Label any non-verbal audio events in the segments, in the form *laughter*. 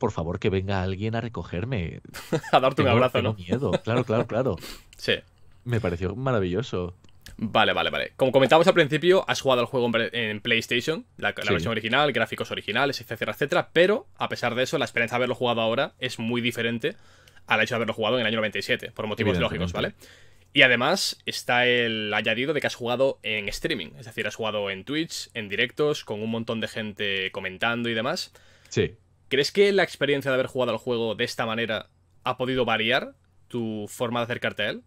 por favor, que venga alguien a recogerme. *laughs* a darte un abrazo, ¿no? miedo, claro, claro, claro. *laughs* sí. Me pareció maravilloso. Vale, vale, vale. Como comentábamos al principio, has jugado el juego en PlayStation, la, versión original, gráficos originales, etcétera, etcétera, pero a pesar de eso, la experiencia de haberlo jugado ahora es muy diferente al hecho de haberlo jugado en el año 97, por motivos lógicos, ¿vale? Y además está el añadido de que has jugado en streaming, es decir, has jugado en Twitch, en directos, con un montón de gente comentando y demás. Sí. ¿Crees que la experiencia de haber jugado al juego de esta manera ha podido variar tu forma de acercarte a él?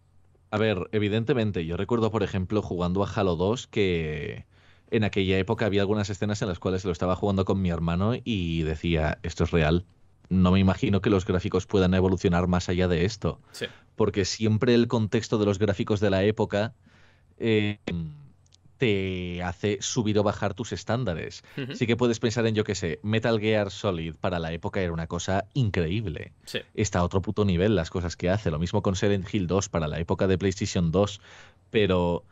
A ver, evidentemente, yo recuerdo, por ejemplo, jugando a Halo 2 que en aquella época había algunas escenas en las cuales lo estaba jugando con mi hermano y decía, esto es real. No me imagino que los gráficos puedan evolucionar más allá de esto. Porque siempre el contexto de los gráficos de la época eh, te hace subir o bajar tus estándares. Sí que puedes pensar en, yo qué sé, Metal Gear Solid para la época era una cosa increíble. Está a otro puto nivel las cosas que hace. Lo mismo con Silent Hill 2 para la época de PlayStation 2. Pero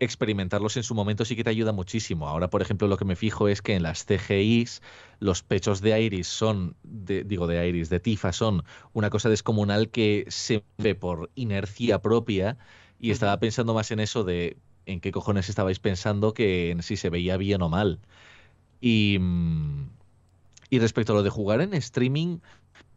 experimentarlos en su momento sí que te ayuda muchísimo. Ahora, por ejemplo, lo que me fijo es que en las CGIs los pechos de Iris son, digo de Iris, de Tifa son una cosa descomunal que se ve por inercia propia. Y estaba pensando más en eso de en qué cojones estabais pensando que en si se veía bien o mal. Y, mm, y respecto a lo de jugar en streaming,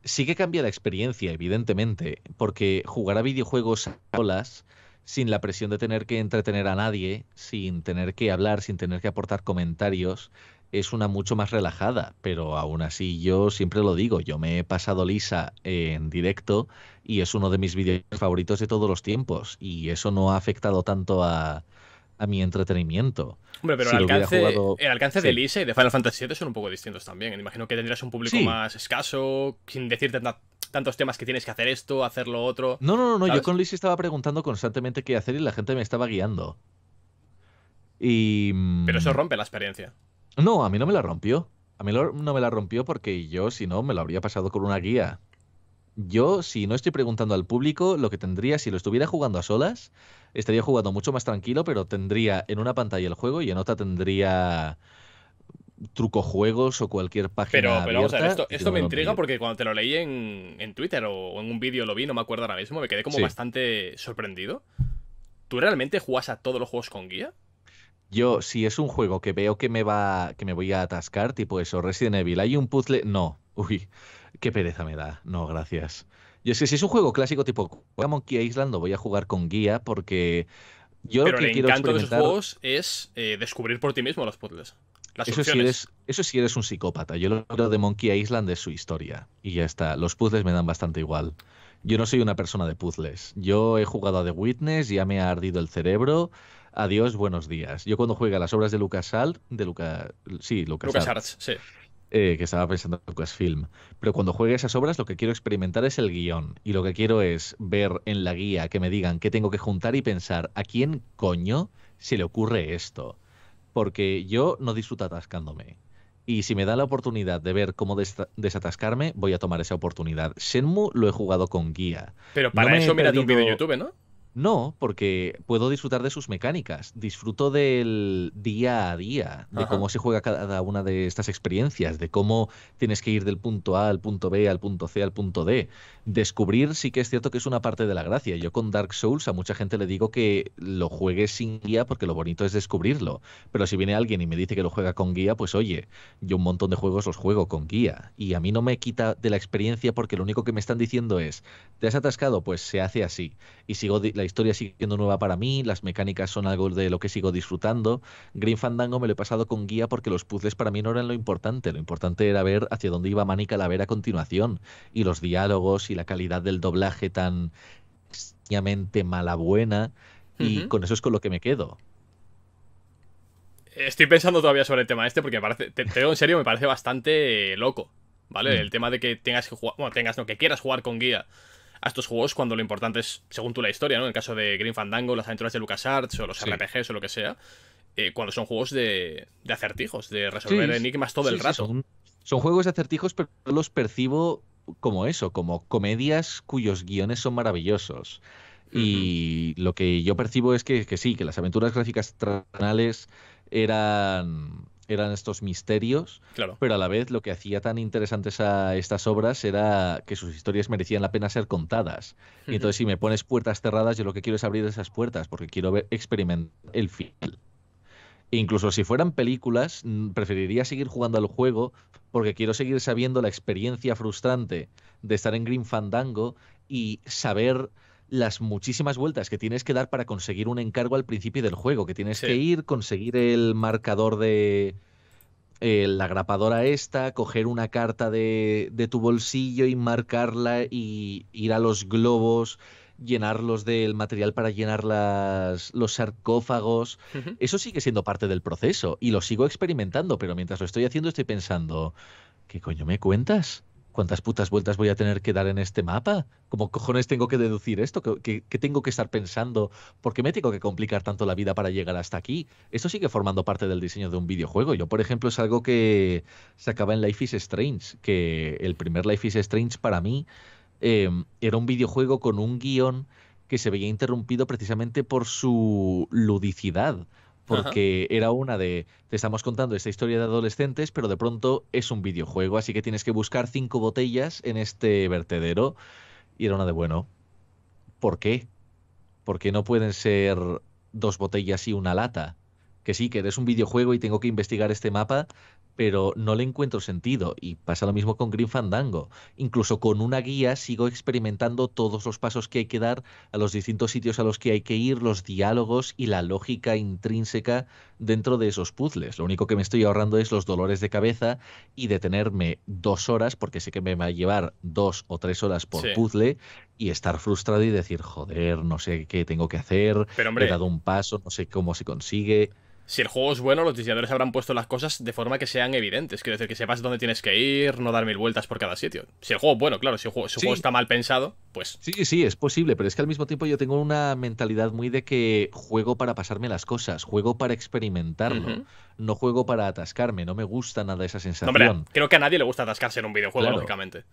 sí que cambia la experiencia, evidentemente, porque jugar a videojuegos a solas, sin la presión de tener que entretener a nadie, sin tener que hablar, sin tener que aportar comentarios, es una mucho más relajada, pero aún así yo siempre lo digo, yo me he pasado lisa en directo y es uno de mis vídeos favoritos de todos los tiempos y eso no ha afectado tanto a, a mi entretenimiento. Hombre, pero el, alcance, de Elise y de Final Fantasy VII son un poco distintos también. Imagino que tendrías un público más escaso, sin decirte tantos temas que tienes que hacer esto, hacer lo otro. No, no, no, no. yo con Lisa estaba preguntando constantemente qué hacer y la gente me estaba guiando. Y. Mm, pero eso rompe la experiencia. No, a mí no me la rompió. A mí no me la rompió porque yo, si no, me lo habría pasado con una guía yo, si no estoy preguntando al público, lo que tendría, si lo estuviera jugando a solas, estaría jugando mucho más tranquilo, pero tendría en una pantalla el juego y en otra tendría trucojuegos o cualquier página. Pero, pero vamos a ver, esto, me intriga porque cuando te lo leí en, Twitter o, en un vídeo lo vi, no me acuerdo ahora mismo, me quedé como bastante sorprendido. ¿Tú realmente juegas a todos los juegos con guía? Yo, si es un juego que veo que me va, que me voy a atascar, tipo eso, Resident Evil, hay un puzzle. No, Uy, qué pereza me da. No, gracias. Yo es que si es un juego clásico tipo Monkey Island, lo voy a jugar con guía porque yo lo que quiero de juegos es eh, descubrir por ti mismo los puzzles. eso, si eres, un psicópata. Yo lo, quiero de Monkey Island es su historia. Y ya está. Los puzzles me dan bastante igual. Yo no soy una persona de puzzles. Yo he jugado a The Witness, ya me ha ardido el cerebro. Adiós, buenos días. Yo cuando juega las obras de Lucas Salt, de Lucas, sí, Lucas, Lucas sí. Eh, que estaba pensando en Film, Pero cuando juegue esas obras, lo que quiero experimentar es el guión. Y lo que quiero es ver en la guía que me digan qué tengo que juntar y pensar a quién coño se le ocurre esto. Porque yo no disfruto atascándome. Y si me da la oportunidad de ver cómo desatascarme, voy a tomar esa oportunidad. Senmu lo he jugado con guía. Pero para eso mira tu vídeo en YouTube, ¿no? No, porque puedo disfrutar de sus mecánicas, disfruto del día a día, de cómo se juega cada una de estas experiencias, de cómo tienes que ir del punto A al punto B, al punto C, al punto D. Descubrir sí que es cierto que es una parte de la gracia. Yo con Dark Souls a mucha gente le digo que lo juegues sin guía porque lo bonito es descubrirlo. Pero si viene alguien y me dice que lo juega con guía, pues oye, yo un montón de juegos los juego con guía. Y a mí no me quita de la experiencia porque lo único que me están diciendo es, ¿te has atascado? Pues se hace así. Y sigo la historia sigue siendo nueva para mí, las mecánicas son algo de lo que sigo disfrutando. Green Fandango me lo he pasado con guía porque los puzzles para mí no eran lo importante, lo importante era ver hacia dónde iba la ver a continuación y los diálogos y la calidad del doblaje tan extrañamente mala y con eso es con lo que me quedo. Estoy pensando todavía sobre el tema este porque me parece, en serio, me parece bastante loco. ¿vale? Mm. El tema de que tengas que jugar, bueno, tengas, no, que quieras jugar con guía a estos juegos cuando lo importante es, según tú, la historia, ¿no? En el caso de Green Fandango, las aventuras de LucasArts o los RPGs o lo que sea, eh, cuando son juegos de, acertijos, de resolver enigmas todo el rato. Son, juegos de acertijos, pero los percibo como eso, como comedias cuyos guiones son maravillosos. Y lo que yo percibo es que, que sí, que las aventuras gráficas tradicionales eran eran estos misterios, claro. pero a la vez lo que hacía tan interesantes a estas obras era que sus historias merecían la pena ser contadas. entonces si me pones puertas cerradas, yo lo que quiero es abrir esas puertas porque quiero ver, experimentar el final. E incluso si fueran películas, preferiría seguir jugando al juego porque quiero seguir sabiendo la experiencia frustrante de estar en Grim Fandango y saber las muchísimas vueltas que tienes que dar para conseguir un encargo al principio del juego, que tienes que ir, conseguir el marcador de eh, la grapadora esta, coger una carta de, de tu bolsillo y marcarla y ir a los globos, llenarlos del material para llenar las, los sarcófagos. Eso sigue siendo parte del proceso y lo sigo experimentando, pero mientras lo estoy haciendo estoy pensando, ¿qué coño me cuentas? ¿cuántas putas vueltas voy a tener que dar en este mapa? ¿Cómo cojones tengo que deducir esto? ¿Qué, tengo que estar pensando? ¿Por qué me tengo que complicar tanto la vida para llegar hasta aquí? Esto sigue formando parte del diseño de un videojuego. Yo, por ejemplo, es algo que se acaba en Life is Strange, que el primer Life is Strange para mí em, era un videojuego con un guión que se veía interrumpido precisamente por su ludicidad porque era una de, te estamos contando esta historia de adolescentes, pero de pronto es un videojuego, así que tienes que buscar cinco botellas en este vertedero. Y era una de, bueno, ¿por qué? Porque no pueden ser dos botellas y una lata? que sí, que eres un videojuego y tengo que investigar este mapa, pero no le encuentro sentido. Y pasa lo mismo con Green Fandango. Incluso con una guía sigo experimentando todos los pasos que hay que dar a los distintos sitios a los que hay que ir, los diálogos y la lógica intrínseca dentro de esos puzzles. Lo único que me estoy ahorrando es los dolores de cabeza y detenerme dos horas, porque sé que me va a llevar dos o tres horas por puzle... puzzle, y estar frustrado y decir, joder, no sé qué tengo que hacer, Pero, he dado un paso, no sé cómo se consigue. Si el juego es bueno, los diseñadores habrán puesto las cosas de forma que sean evidentes. Quiero decir, que sepas dónde tienes que ir, no dar mil vueltas por cada sitio. Si el juego es bueno, claro, si el juego, está mal pensado, pues. Sí, sí, es posible, pero es que al mismo tiempo yo tengo una mentalidad muy de que juego para pasarme las cosas, juego para experimentarlo. no juego para atascarme, no me gusta nada esa sensación. hombre, creo que a nadie le gusta atascarse en un videojuego, lógicamente.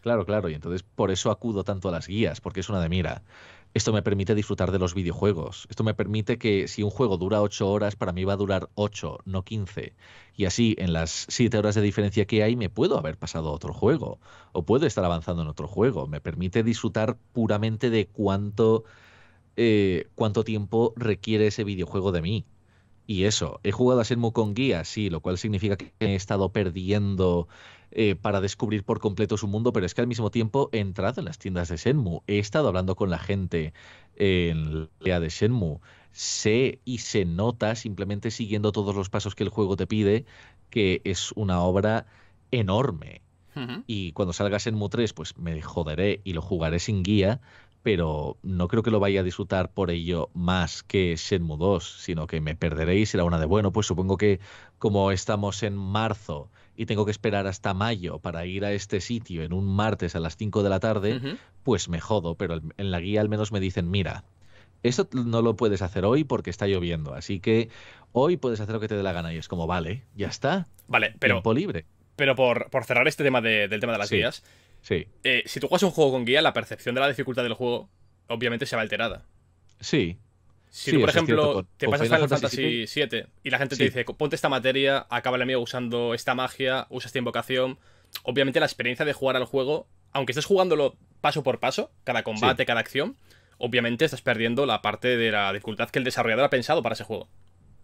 Claro, claro, y entonces por eso acudo tanto a las guías, porque es una de mira. Esto me permite disfrutar de los videojuegos. Esto me permite que si un juego dura 8 horas, para mí va a durar 8, no 15. Y así, en las 7 horas de diferencia que hay, me puedo haber pasado a otro juego. O puedo estar avanzando en otro juego. Me permite disfrutar puramente de cuánto, eh, cuánto tiempo requiere ese videojuego de mí. Y eso, he jugado a Shenmue con guías, sí, lo cual significa que he estado perdiendo eh, para descubrir por completo su mundo, pero es que al mismo tiempo he entrado en las tiendas de senmu he estado hablando con la gente en la de senmu sé y se nota simplemente siguiendo todos los pasos que el juego te pide que es una obra enorme. Y cuando salga Shenmue 3, pues me joderé y lo jugaré sin guía, pero no creo que lo vaya a disfrutar por ello más que Shenmue 2, sino que me perderéis será una de bueno, pues supongo que como estamos en marzo y tengo que esperar hasta mayo para ir a este sitio en un martes a las 5 de la tarde, pues me jodo, pero en la guía al menos me dicen, mira, eso no lo puedes hacer hoy porque está lloviendo, así que hoy puedes hacer lo que te dé la gana y es como, vale, ya está. Vale, pero... Tiempo libre. Pero por, por cerrar este tema del tema de las guías, sí. Eh, si tú juegas un juego con guía, la percepción de la dificultad del juego obviamente se va alterada. Sí, si tú, por ejemplo, te pasas Final Fantasy, VII y la gente te dice, ponte esta materia, acaba el enemigo usando esta magia, usa esta invocación. Obviamente la experiencia de jugar al juego, aunque estés jugándolo paso por paso, cada combate, cada acción, obviamente estás perdiendo la parte de la dificultad que el desarrollador ha pensado para ese juego.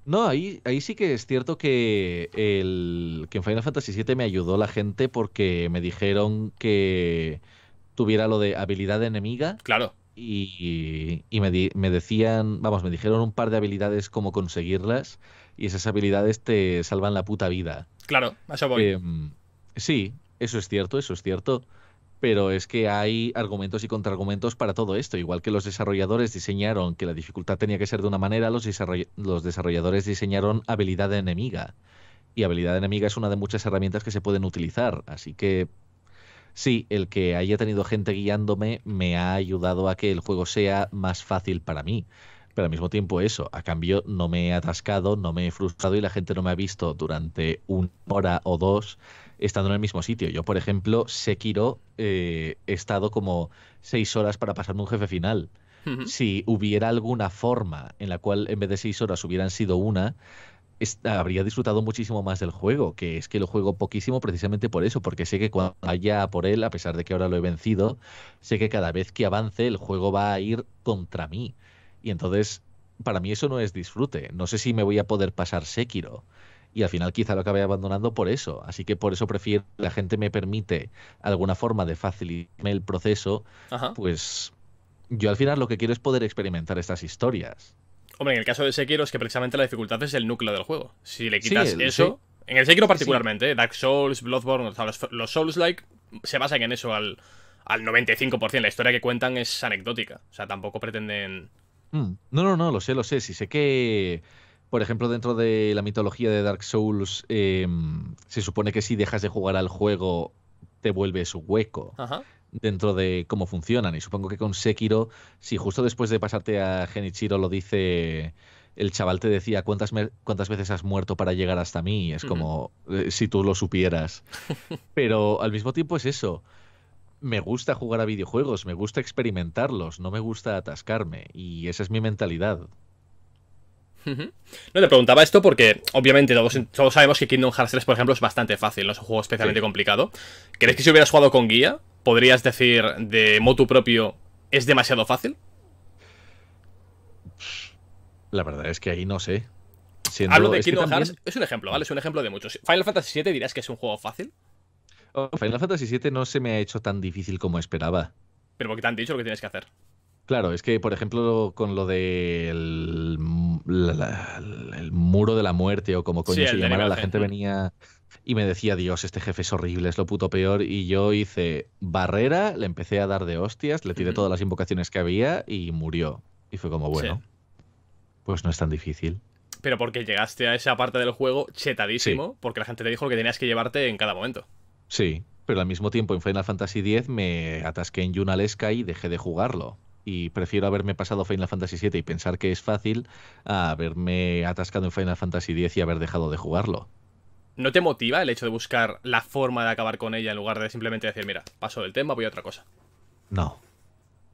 No, ahí, ahí sí que es cierto que, el, que en Final Fantasy VII me ayudó la gente porque me dijeron que tuviera lo de habilidad enemiga. Claro y, me, decían, vamos, me dijeron un par de habilidades cómo conseguirlas y esas habilidades te salvan la puta vida. Claro, a eso voy. Em, sí, eso es cierto, eso es cierto. Pero es que hay argumentos y contraargumentos para todo esto. Igual que los desarrolladores diseñaron que la dificultad tenía que ser de una manera, los desarrolladores diseñaron habilidad enemiga. Y habilidad enemiga es una de muchas herramientas que se pueden utilizar. Así que sí, el que haya tenido gente guiándome me ha ayudado a que el juego sea más fácil para mí. Pero al mismo tiempo eso, a cambio no me he atascado, no me he frustrado y la gente no me ha visto durante una hora o dos estando en el mismo sitio. Yo, por ejemplo, Sekiro eh, he estado como seis horas para pasarme un jefe final. Si hubiera alguna forma en la cual en vez de seis horas hubieran sido una, habría disfrutado muchísimo más del juego, que es que lo juego poquísimo precisamente por eso, porque sé que cuando vaya por él, a pesar de que ahora lo he vencido, sé que cada vez que avance el juego va a ir contra mí. Y entonces, para mí eso no es disfrute. No sé si me voy a poder pasar Sekiro. Y al final quizá lo acabe abandonando por eso. Así que por eso prefiero, la gente me permite alguna forma de facilitarme el proceso, pues yo al final lo que quiero es poder experimentar estas historias Hombre, en el caso de Sekiro es que precisamente la dificultad es el núcleo del juego. Si le quitas eso. En el Sekiro particularmente, eh, Dark Souls, Bloodborne, o sea, los, Souls-like se basan en eso al, 95%. La historia que cuentan es anecdótica. O sea, tampoco pretenden. Mm. No, no, no, lo sé, lo sé. Si sé que por ejemplo, dentro de la mitología de Dark Souls, em, se supone que si dejas de jugar al juego, te vuelves hueco. Ajá dentro de cómo funcionan. Y supongo que con Sekiro, si justo después de pasarte a Genichiro lo dice, el chaval te decía cuántas, cuántas veces has muerto para llegar hasta mí. Es como eh, si tú lo supieras. *laughs* Pero al mismo tiempo es eso. Me gusta jugar a videojuegos, me gusta experimentarlos, no me gusta atascarme. Y esa es mi mentalidad. No te preguntaba esto porque, obviamente, todos, sabemos que Kingdom Hearts 3, por ejemplo, es bastante fácil, no es un juego especialmente complicado. ¿Crees que si hubieras jugado con guía, podrías decir, de motu propio, es demasiado fácil? La verdad es que ahí no sé. Hablo de este Kingdom Hearts, es un ejemplo, ¿vale? Es un ejemplo de muchos. ¿Final Fantasy VII dirás que es un juego fácil? Oh, Final Fantasy VII no se me ha hecho tan difícil como esperaba. Pero porque te han dicho lo que tienes que hacer. Claro, es que, por ejemplo, con lo del de el muro de la muerte o como coño se llamaba, la gente venía, y me decía, Dios, este jefe es horrible, es lo puto peor. Y yo hice barrera, le empecé a dar de hostias, le tiré todas las invocaciones que había y murió. Y fue como, bueno, pues no es tan difícil. Pero porque llegaste a esa parte del juego chetadísimo, porque la gente te dijo lo que tenías que llevarte en cada momento. Sí, pero al mismo tiempo en Final Fantasy X me atasqué en Yunalesca y dejé de jugarlo y prefiero haberme pasado Final Fantasy VII y pensar que es fácil a haberme atascado en Final Fantasy X y haber dejado de jugarlo. ¿No te motiva el hecho de buscar la forma de acabar con ella en lugar de simplemente decir, mira, paso del tema, voy a otra cosa? No.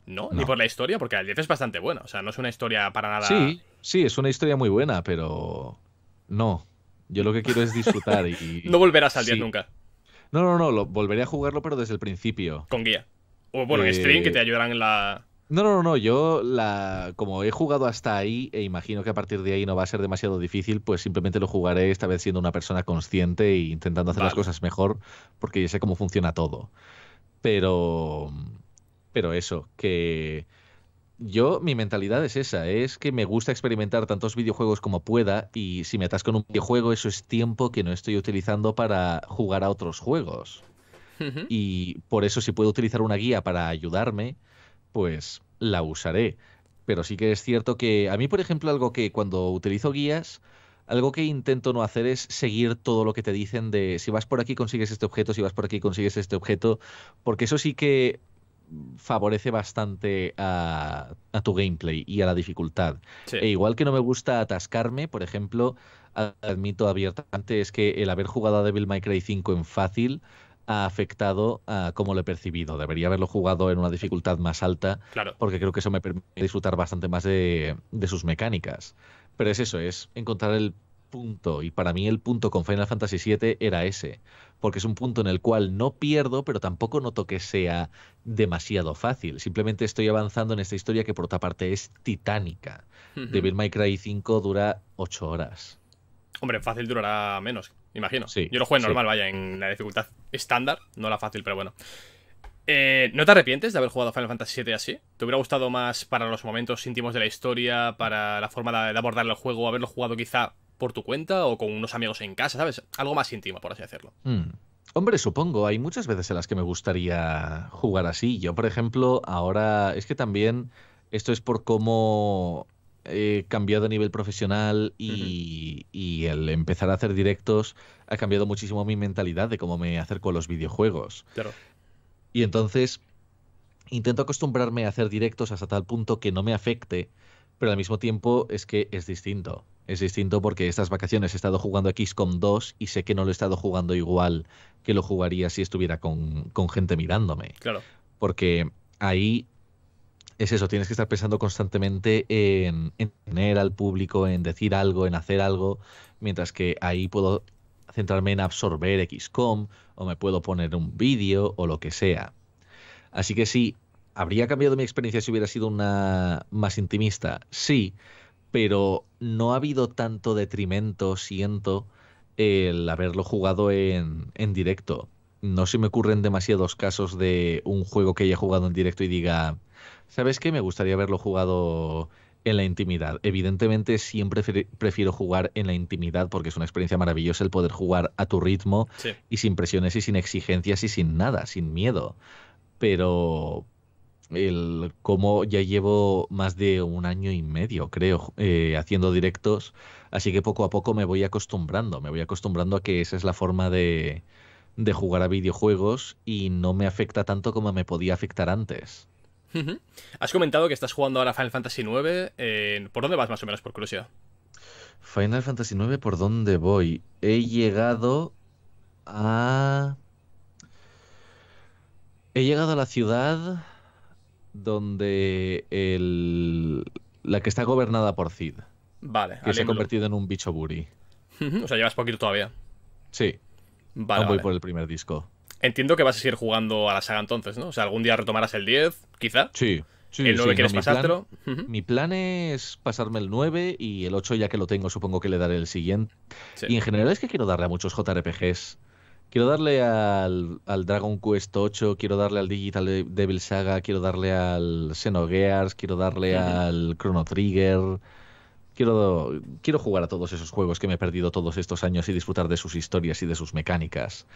¿No? Ni por la historia, porque el 10 es bastante bueno. O sea, no es una historia para nada. Sí, sí, es una historia muy buena, pero. No. Yo lo que quiero es disfrutar y. *laughs* no volverás al 10 nunca. No, no, no. Lo, volveré a jugarlo, pero desde el principio. Con guía. O bueno, en eh, stream que te ayudarán en la. No, no, no, yo la, como he jugado hasta ahí e imagino que a partir de ahí no va a ser demasiado difícil, pues simplemente lo jugaré esta vez siendo una persona consciente e intentando hacer las cosas mejor porque ya sé cómo funciona todo. Pero pero eso, que yo mi mentalidad es esa, es que me gusta experimentar tantos videojuegos como pueda y si me atasco en un videojuego eso es tiempo que no estoy utilizando para jugar a otros juegos. Y por eso si puedo utilizar una guía para ayudarme, pues la usaré. Pero sí que es cierto que a mí, por ejemplo, algo que cuando utilizo guías, algo que intento no hacer es seguir todo lo que te dicen de si vas por aquí consigues este objeto, si vas por aquí consigues este objeto, porque eso sí que favorece bastante a, tu gameplay y a la dificultad. E igual que no me gusta atascarme, por ejemplo, admito abiertamente es que el haber jugado a Devil May Cry 5 en fácil ha afectado a cómo lo he percibido. Debería haberlo jugado en una dificultad más alta, claro. porque creo que eso me permite disfrutar bastante más de, sus mecánicas. Pero es eso, es encontrar el punto, y para mí el punto con Final Fantasy VII era ese, porque es un punto en el cual no pierdo, pero tampoco noto que sea demasiado fácil. Simplemente estoy avanzando en esta historia que por otra parte es titánica. Devil May Cry 5 dura 8 horas. Hombre, fácil durará menos, imagino. Yo lo juego normal, vaya, en la dificultad estándar, no la fácil, pero bueno. Eh, ¿No te arrepientes de haber jugado Final Fantasy VII así? ¿Te hubiera gustado más para los momentos íntimos de la historia, para la forma de, abordar el juego, haberlo jugado quizá por tu cuenta o con unos amigos en casa, ¿sabes? Algo más íntimo, por así decirlo. Hmm. Hombre, supongo, hay muchas veces en las que me gustaría jugar así. Yo, por ejemplo, ahora es que también esto es por cómo eh, cambiado a nivel profesional y, el empezar a hacer directos ha cambiado muchísimo mi mentalidad de cómo me acerco a los videojuegos. Claro. Y entonces intento acostumbrarme a hacer directos hasta tal punto que no me afecte, pero al mismo tiempo es que es distinto. Es distinto porque estas vacaciones he estado jugando XCOM 2 y sé que no lo he estado jugando igual que lo jugaría si estuviera con, con gente mirándome. Claro. Porque ahí es eso, tienes que estar pensando constantemente en, tener al público, en decir algo, en hacer algo, mientras que ahí puedo centrarme en absorber XCOM o me puedo poner un vídeo o lo que sea. Así que sí, ¿habría cambiado mi experiencia si hubiera sido una más intimista? Sí, pero no ha habido tanto detrimento, siento, el haberlo jugado en, en directo. No se me ocurren demasiados casos de un juego que haya jugado en directo y diga, ¿Sabes qué? Me gustaría haberlo jugado en la intimidad. Evidentemente siempre prefiero jugar en la intimidad porque es una experiencia maravillosa el poder jugar a tu ritmo y sin presiones y sin exigencias y sin nada, sin miedo. Pero el como ya llevo más de un año y medio, creo, eh, haciendo directos, así que poco a poco me voy acostumbrando, me voy acostumbrando a que esa es la forma de, de jugar a videojuegos y no me afecta tanto como me podía afectar antes. Has comentado que estás jugando ahora Final Fantasy IX. Eh, ¿Por dónde vas más o menos, por curiosidad? Final Fantasy IX, ¿por dónde voy? He llegado a... He llegado a la ciudad donde el... la que está gobernada por Cid. Vale. Que se ha convertido en un bicho buri. O sea, llevas poquito todavía. Sí. Vale, Aún voy por el primer disco. Entiendo que vas a seguir jugando a la saga entonces, ¿no? O sea, algún día retomarás el 10, quizá. Sí. Sí, el 9 quieres pasar mi pasártelo. Mi plan es pasarme el 9 y el 8 ya que lo tengo supongo que le daré el siguiente. Y en general es que quiero darle a muchos JRPGs. Quiero darle al, Dragon Quest 8, quiero darle al Digital Devil Saga, quiero darle al Xenogears, quiero darle al Chrono Trigger. Quiero, quiero jugar a todos esos juegos que me he perdido todos estos años y disfrutar de sus historias y de sus mecánicas.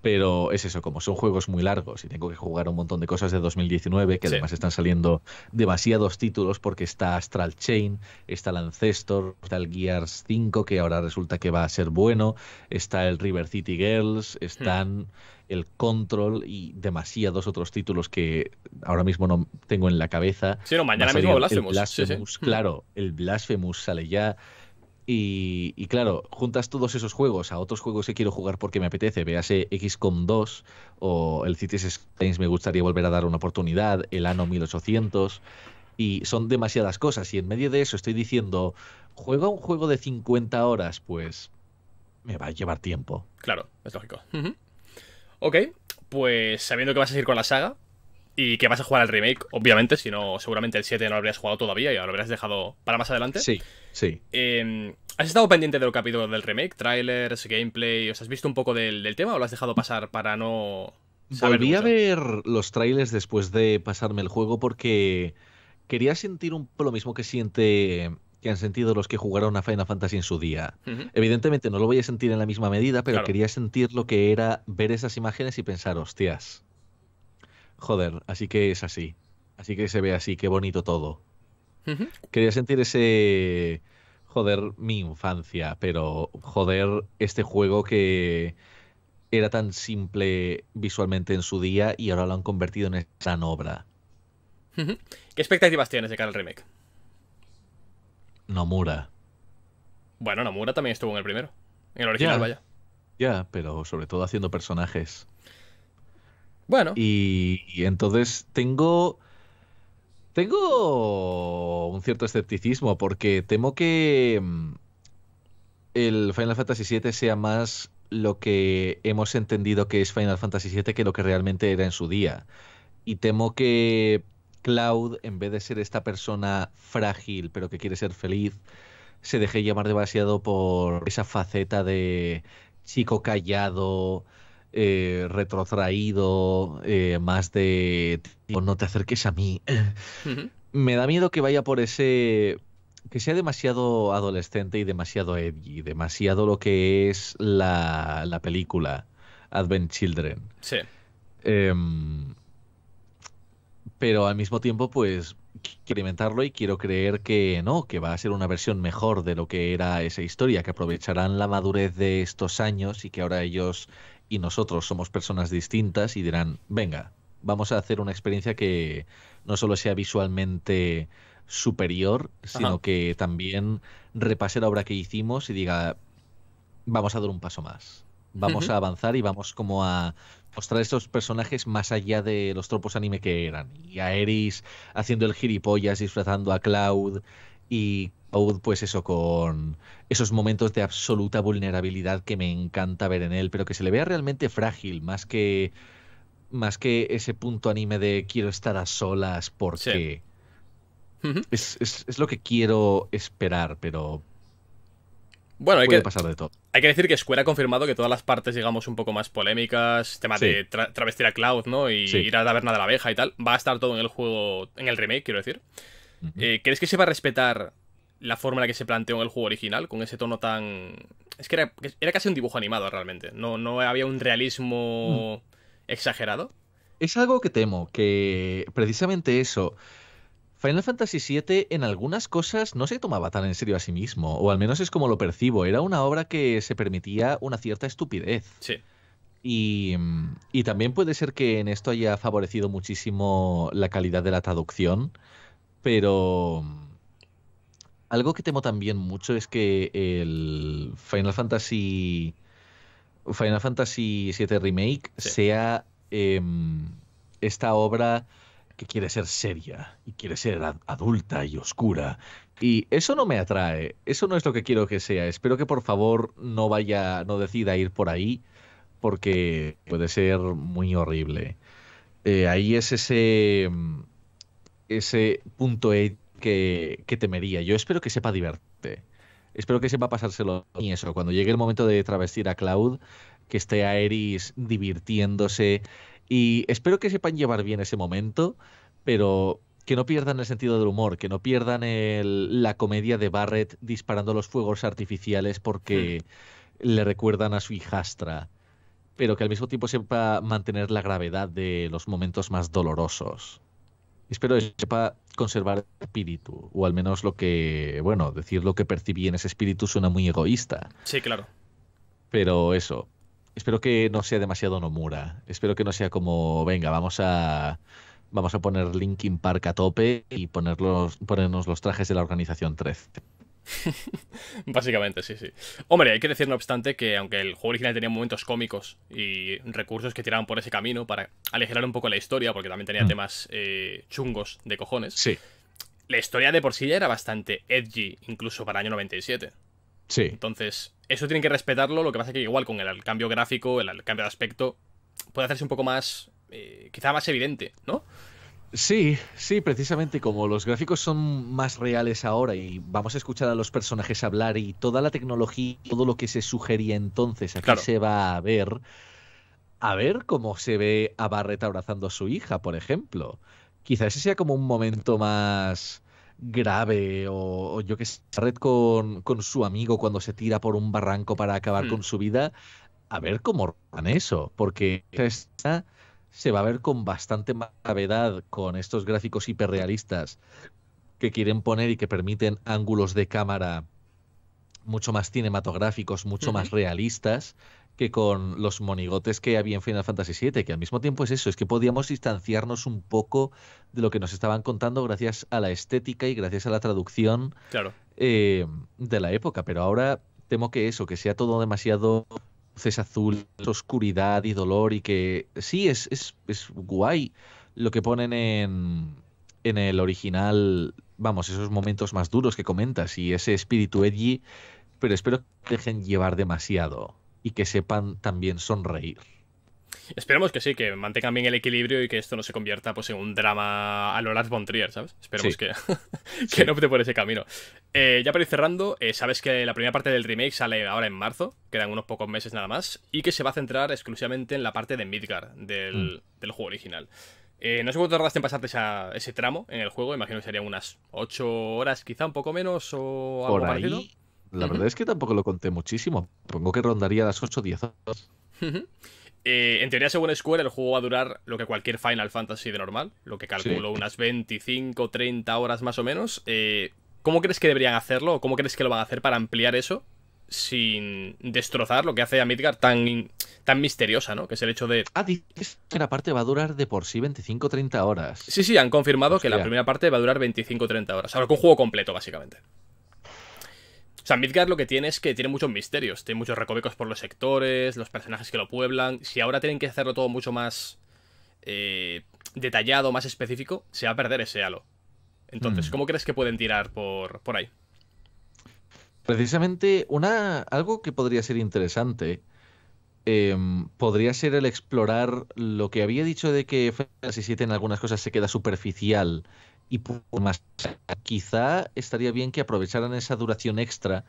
Pero es eso, como son juegos muy largos y tengo que jugar un montón de cosas de 2019, que además están saliendo demasiados títulos porque está Astral Chain, está el está el Gears 5, que ahora resulta que va a ser bueno, está el River City Girls, hmm. están el Control y demasiados otros títulos que ahora mismo no tengo en la cabeza. Sí, no, mañana mismo Blasphemous. El Blasphemous Claro, el Blasphemous sale ya. Y, claro, juntas todos esos juegos a otros juegos que quiero jugar porque me apetece, véase XCOM 2 o el Cities Skylines me gustaría volver a dar una oportunidad, el Ano 1800, y son demasiadas cosas. Y en medio de eso estoy diciendo, juega un juego de 50 horas, pues me va a llevar tiempo. Claro, es lógico. Ok, pues sabiendo que vas a ir con la saga y que vas a jugar al remake, obviamente, si no, seguramente el 7 no lo habrías jugado todavía y lo habrías dejado para más adelante. Sí, sí. Em, ¿Has estado pendiente de lo que ha habido del remake? ¿Trailers, gameplay? ¿Os has visto un poco del, tema o lo has dejado pasar para no saber Volví a ver los trailers después de pasarme el juego porque quería sentir un lo mismo que siente que han sentido los que jugaron a Final Fantasy en su día. Evidentemente no lo voy a sentir en la misma medida, pero quería sentir lo que era ver esas imágenes y pensar, hostias. Joder, así que es así. Así que se ve así, qué bonito todo. Quería sentir ese. Joder, mi infancia, pero joder, este juego que era tan simple visualmente en su día y ahora lo han convertido en esa obra. ¿Qué expectativas tienes de cara al remake? Nomura. Bueno, Nomura también estuvo en el primero. En el original, vaya. Ya, pero sobre todo haciendo personajes. Bueno. Y, y, entonces tengo. Tengo un cierto escepticismo porque temo que mm, el Final Fantasy VII sea más lo que hemos entendido que es Final Fantasy VII que lo que realmente era en su día. Y temo que Cloud, en vez de ser esta persona frágil pero que quiere ser feliz, se deje llamar demasiado por esa faceta de chico callado, eh, retrotraído, eh, más de no te acerques a mí. *laughs* Me da miedo que vaya por ese. que sea demasiado adolescente y demasiado edgy, demasiado lo que es la, la película Advent Children. Sí. Em, pero al mismo tiempo, pues experimentarlo y quiero creer que no, que va a ser una versión mejor de lo que era esa historia, que aprovecharán la madurez de estos años y que ahora ellos y nosotros somos personas distintas y dirán, venga, vamos a hacer una experiencia que no solo sea visualmente superior, sino que también repase la obra que hicimos y diga, vamos a dar un paso más. Vamos a avanzar y vamos como a mostrar estos personajes más allá de los tropos anime que eran. Y a Eris haciendo el gilipollas, disfrazando a Cloud y Cloud pues eso con esos momentos de absoluta vulnerabilidad que me encanta ver en él, pero que se le vea realmente frágil, más que más que ese punto anime de quiero estar a solas porque es lo que quiero esperar, pero bueno, hay que, pasar de todo. Hay que decir que Square ha confirmado que todas las partes, digamos, un poco más polémicas, tema de travestir a Cloud, ¿no? Y ir a la taberna de la abeja y tal, va a estar todo en el juego, en el remake, quiero decir. Eh, ¿Crees que se va a respetar la forma en la que se planteó en el juego original, con ese tono tan... Es que era, casi un dibujo animado realmente, no, no había un realismo mm. exagerado. Es algo que temo, que precisamente eso Final Fantasy VII en algunas cosas no se tomaba tan en serio a sí mismo, o al menos es como lo percibo. Era una obra que se permitía una cierta estupidez. Sí. Y, y también puede ser que en esto haya favorecido muchísimo la calidad de la traducción, pero algo que temo también mucho es que el Final Fantasy Final Fantasy VII Remake sea em, esta obra que quiere ser seria y quiere ser adulta y oscura. Y eso no me atrae, eso no es lo que quiero que sea. Espero que por favor no vaya, no decida ir por ahí, porque puede ser muy horrible. Eh, ahí es ese, ese punto e que, temería. Yo espero que sepa divertirte. Espero que sepa pasárselo y eso. Cuando llegue el momento de travestir a Cloud, que esté a Eris divirtiéndose, y espero que sepan llevar bien ese momento, pero que no pierdan el sentido del humor, que no pierdan la comedia de Barrett disparando los fuegos artificiales porque hmm. le recuerdan a su hijastra, pero que al mismo tiempo sepa mantener la gravedad de los momentos más dolorosos. Espero que sepa conservar el espíritu, o al menos lo que, bueno, decir lo que percibí en ese espíritu suena muy egoísta. Sí, claro. Pero eso, espero que no sea demasiado Nomura. Espero que no sea como, venga, vamos a vamos a poner Linkin Park a tope y ponerlos, ponernos los trajes de la organización 13. *laughs* Básicamente, sí, sí. Hombre, hay que decir, no obstante, que aunque el juego original tenía momentos cómicos y recursos que tiraban por ese camino para aligerar un poco la historia, porque también tenía mm. temas eh, chungos de cojones. Sí. La historia de por sí ya era bastante edgy, incluso para el año 97. Entonces, eso tienen que respetarlo. Lo que pasa es que igual con el cambio gráfico, el cambio de aspecto, puede hacerse un poco más, eh, quizá más evidente, ¿no? Sí, sí, precisamente como los gráficos son más reales ahora y vamos a escuchar a los personajes hablar y toda la tecnología, todo lo que se sugería entonces aquí se va a ver. A ver cómo se ve a Barrett abrazando a su hija, por ejemplo. Quizás ese sea como un momento más grave o, yo que sé, Red con, su amigo cuando se tira por un barranco para acabar hmm. con su vida, a ver cómo van eso, porque esta se va a ver con bastante gravedad con estos gráficos hiperrealistas que quieren poner y que permiten ángulos de cámara mucho más cinematográficos, mucho más realistas, que con los monigotes que había en Final Fantasy VII, que al mismo tiempo es eso, es que podíamos distanciarnos un poco de lo que nos estaban contando gracias a la estética y gracias a la traducción eh, de la época, pero ahora temo que eso, que sea todo demasiado luces azul, oscuridad y dolor y que sí, es, es, guay lo que ponen en, en el original, vamos, esos momentos más duros que comentas y ese espíritu edgy, pero espero que dejen llevar demasiado y que sepan también sonreír. Esperemos que sí, que mantengan bien el equilibrio y que esto no se convierta pues, en un drama a lo Lars von Trier, ¿sabes? Esperemos que, *laughs* que no opte por ese camino. Eh, ya para ir cerrando, eh, sabes que la primera parte del remake sale ahora en marzo, quedan unos pocos meses nada más, y que se va a centrar exclusivamente en la parte de Midgard del, mm. juego original. Eh, no sé cuánto tardaste en pasarte ese tramo en el juego, imagino que serían unas 8 horas, quizá un poco menos o algo por la verdad es que tampoco lo conté muchísimo. Pongo que rondaría las 8 o 10 horas. Eh, en teoría, según Square, el juego va a durar lo que cualquier Final Fantasy de normal, lo que calculo unas 25, 30 horas más o menos. Eh, ¿Cómo crees que deberían hacerlo? ¿Cómo crees que lo van a hacer para ampliar eso sin destrozar lo que hace a Midgard tan, tan misteriosa, ¿no? Que es el hecho de... Ah, dices que la parte va a durar de por sí 25-30 horas. Sí, sí, han confirmado que la primera parte va a durar 25-30 horas. Ahora, con juego completo, básicamente. O sea, Midgard lo que tiene es que tiene muchos misterios, tiene muchos recovecos por los sectores, los personajes que lo pueblan. Si ahora tienen que hacerlo todo mucho más eh, detallado, más específico, se va a perder ese halo. Entonces, mm. ¿cómo crees que pueden tirar por, por ahí? Precisamente una, algo que podría ser interesante em, podría ser el explorar lo que había dicho de que Fantasy VII en algunas cosas se queda superficial y por más. Quizá estaría bien que aprovecharan esa duración extra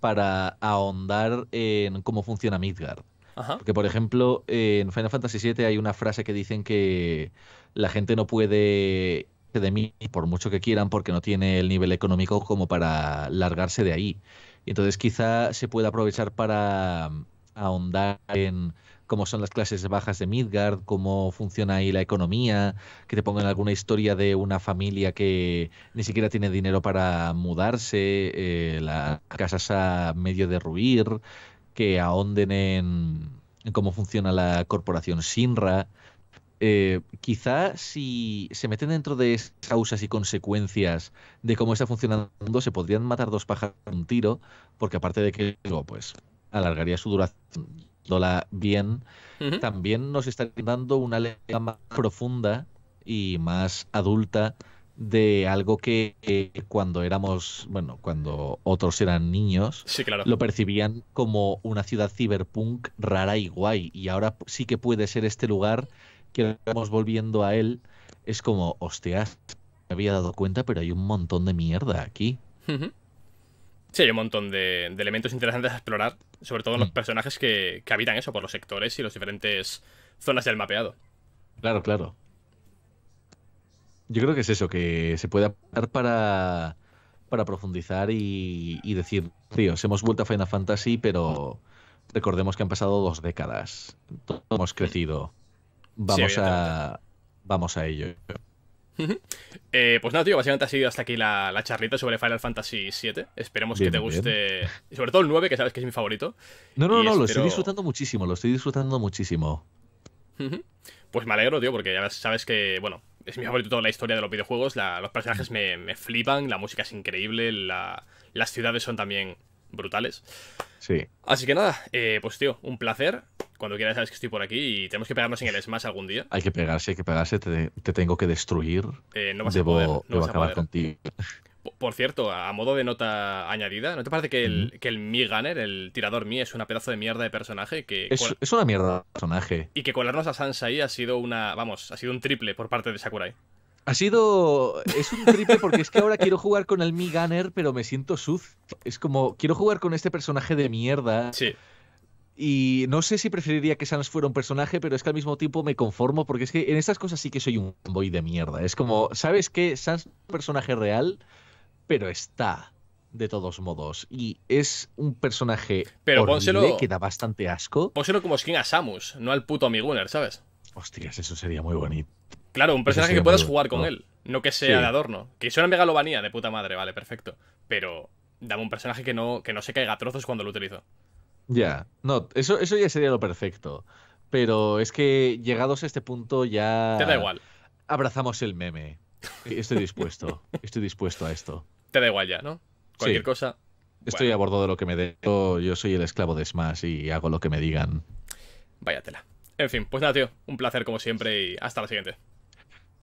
para ahondar en cómo funciona Midgard. Porque, por ejemplo, en Final Fantasy VII hay una frase que dicen que la gente no puede de mí por mucho que quieran porque no tiene el nivel económico como para largarse de ahí. Y Entonces quizá se pueda aprovechar para ahondar en cómo son las clases bajas de Midgard, cómo funciona ahí la economía, que te pongan alguna historia de una familia que ni siquiera tiene dinero para mudarse, eh, las casas a medio derruir, que ahonden en, cómo funciona la corporación Sinra. Eh, quizá si se meten dentro de esas causas y consecuencias de cómo está funcionando el mundo, se podrían matar dos pájaros con un tiro, porque aparte de que pues alargaría su duración bien, también nos está dando una lectura más profunda y más adulta de algo que eh, cuando éramos, bueno, cuando otros eran niños, claro. lo percibían como una ciudad ciberpunk rara y guay. Y ahora sí que puede ser este lugar que estamos volviendo a él. Es como, hostias, me había dado cuenta, pero hay un montón de mierda aquí. Sí, hay un montón de, elementos interesantes a explorar, sobre todo los mm. personajes que, habitan eso, por los sectores y las diferentes zonas del mapeado. Claro, claro. Yo creo que es eso, que se puede apuntar para, profundizar y, decir, tíos, hemos vuelto a Final Fantasy, pero recordemos que han pasado dos décadas. Todos hemos crecido. Vamos, a, vamos a ello. Eh, pues nada, tío, básicamente ha sido hasta aquí la, la charlita sobre Final Fantasy VII. Esperemos que te guste. sobre todo el 9, que sabes que es mi favorito. No, no, no, lo estoy disfrutando muchísimo, lo estoy disfrutando muchísimo. Pues me alegro, tío, porque ya sabes que, bueno, es mi favorito toda la historia de los videojuegos. los personajes me, flipan, la música es increíble, las ciudades son también brutales. Sí. Así que nada, eh, pues tío, un placer. Cuando quieras sabes que estoy por aquí y tenemos que pegarnos en el Smash algún día. Hay que pegarse, hay que pegarse, te, tengo que destruir. Eh, no vas a poder, no acabar contigo. Por cierto, a modo de nota añadida, ¿no te parece que el, el Mi Gunner, el tirador Mi, es una pedazo de mierda de personaje? que Es, una mierda de personaje. Y que colarnos a ahí ha sido una. Vamos, ha sido un triple por parte de Sakurai. Ha sido. Es un triple porque es que ahora quiero jugar con el Mi Gunner, pero me siento suz. Es como, quiero jugar con este personaje de mierda. Sí. Y no sé si preferiría que Sans fuera un personaje, pero es que al mismo tiempo me conformo, porque es que en estas cosas sí que soy un boy de mierda. Es como, ¿sabes qué? Sans es un personaje real, pero está de todos modos. Y es un personaje pero que da bastante asco. Pónselo como skin a Samus, no al puto Amiguner, ¿sabes? Hostias, eso sería muy bonito. Claro, un personaje que puedas jugar con él, no que sea de adorno. Que es una megalobanía de puta madre, vale, perfecto. Pero dame un personaje que no, que no se caiga a trozos cuando lo utilizo. Ya, no, eso, eso ya sería lo perfecto. Pero es que llegados a este punto ya... Te da igual. Abrazamos el meme. Eh, estoy dispuesto, *laughs* estoy dispuesto a esto. Te da igual ya, ¿no? Cualquier cosa. Estoy a bordo de lo que me den. Yo soy el esclavo de Smash y hago lo que me digan. Váyatela. En fin, pues nada, tío. Un placer como siempre y hasta la siguiente.